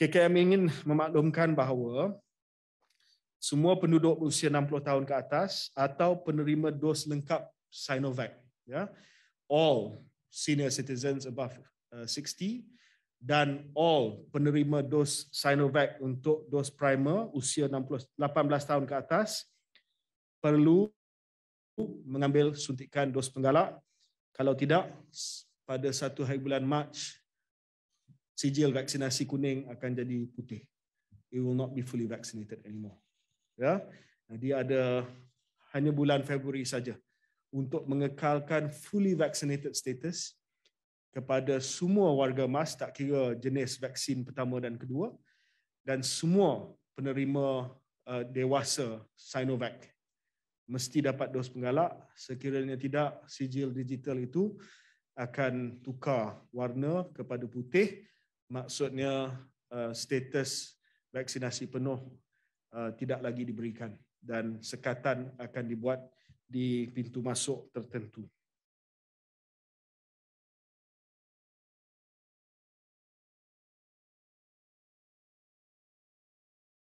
KKM ingin memaklumkan bahawa semua penduduk usia 60 tahun ke atas atau penerima dos lengkap Sinovac, ya, all senior citizens above 60 uh, dan all penerima dos Sinovac untuk dos primer usia 60 18 tahun ke atas perlu mengambil suntikan dos penggalak. Kalau tidak pada satu hari bulan Mac sijil vaksinasi kuning akan jadi putih. It will not be fully vaccinated anymore. Ya. dia ada hanya bulan Februari saja untuk mengekalkan fully vaccinated status kepada semua warga MAS tak kira jenis vaksin pertama dan kedua dan semua penerima uh, dewasa Sinovac mesti dapat dos penggalak sekiranya tidak sijil digital itu akan tukar warna kepada putih maksudnya uh, status vaksinasi penuh uh, tidak lagi diberikan dan sekatan akan dibuat di pintu masuk tertentu.